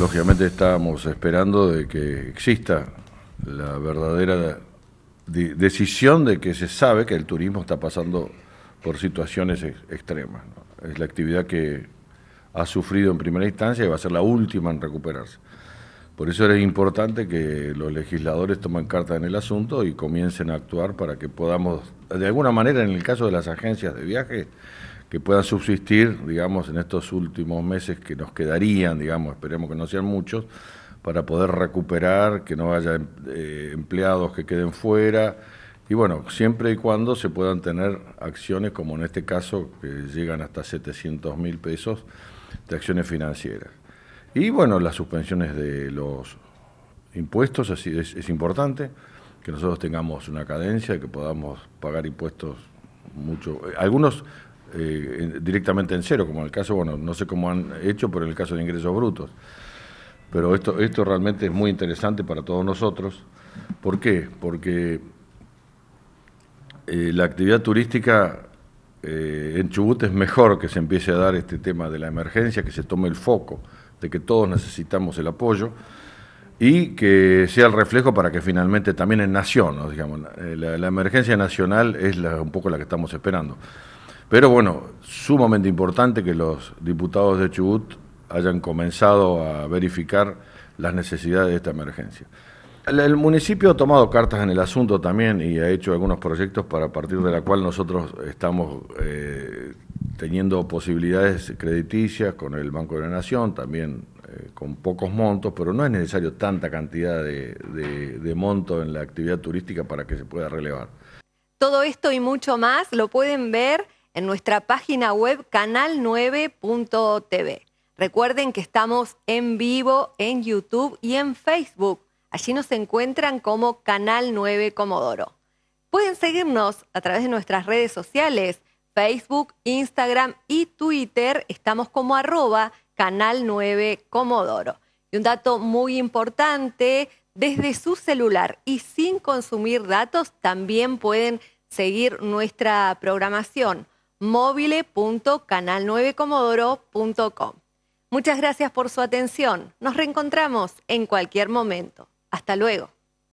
Lógicamente estábamos esperando de que exista la verdadera decisión de que se sabe que el turismo está pasando por situaciones extremas. Es la actividad que ha sufrido en primera instancia y va a ser la última en recuperarse. Por eso es importante que los legisladores tomen carta en el asunto y comiencen a actuar para que podamos, de alguna manera, en el caso de las agencias de viaje, que puedan subsistir, digamos, en estos últimos meses que nos quedarían, digamos, esperemos que no sean muchos, para poder recuperar, que no haya eh, empleados que queden fuera. Y bueno, siempre y cuando se puedan tener acciones, como en este caso, que llegan hasta 700 mil pesos de acciones financieras. Y bueno, las suspensiones de los impuestos, así es, importante que nosotros tengamos una cadencia, que podamos pagar impuestos mucho. Eh, algunos eh, directamente en cero, como en el caso, bueno, no sé cómo han hecho, pero en el caso de ingresos brutos. Pero esto, esto realmente es muy interesante para todos nosotros. ¿Por qué? Porque eh, la actividad turística eh, en Chubut es mejor que se empiece a dar este tema de la emergencia, que se tome el foco de que todos necesitamos el apoyo y que sea el reflejo para que finalmente también en nación, digamos, la, emergencia nacional es un poco la que estamos esperando. Pero bueno, sumamente importante que los diputados de Chubut hayan comenzado a verificar las necesidades de esta emergencia. El, municipio ha tomado cartas en el asunto también y ha hecho algunos proyectos para partir de la cual nosotros estamos eh, teniendo posibilidades crediticias con el Banco de la Nación, también eh, con pocos montos, pero no es necesario tanta cantidad de monto en la actividad turística para que se pueda relevar. Todo esto y mucho más lo pueden ver en nuestra página web canal9.tv. Recuerden que estamos en vivo en YouTube y en Facebook. Allí nos encuentran como Canal 9 Comodoro. Pueden seguirnos a través de nuestras redes sociales, Facebook, Instagram y Twitter. Estamos como arroba Canal 9 Comodoro. Y un dato muy importante, desde su celular y sin consumir datos también pueden seguir nuestra programación móvilcanal 9 comodorocom Muchas gracias por su atención. Nos reencontramos en cualquier momento. Hasta luego.